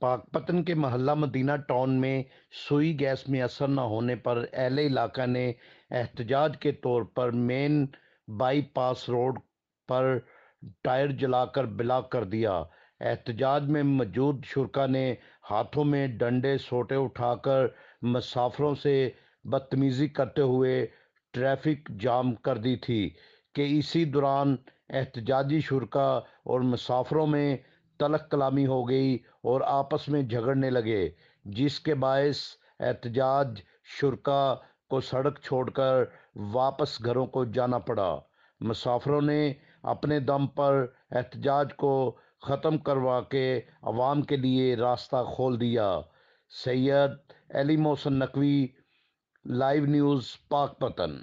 پاک پتن کے محلہ مدینہ ٹاؤن میں سوئی گیس میں اثر نہ ہونے پر اہل علاقہ نے احتجاج کے طور پر مین بائی پاس روڈ پر ٹائر جلا کر بلاک کر دیا احتجاج میں موجود شرکا نے ہاتھوں میں ڈنڈے سوٹے اٹھا کر مسافروں سے بدتمیزی کرتے ہوئے ٹریفک جام کر دی تھی کہ اسی دوران احتجاجی شرکا اور مسافروں میں تلک کلامی ہو گئی اور آپس میں جھگڑنے لگے جس کے باعث احتجاج شرکا کو سڑک چھوڑ کر واپس گھروں کو جانا پڑا مسافروں نے اپنے دم پر احتجاج کو ختم کروا کے عوام کے لیے راستہ کھول دیا سید علی محسن نقوی لائیو نیوز پاک پتن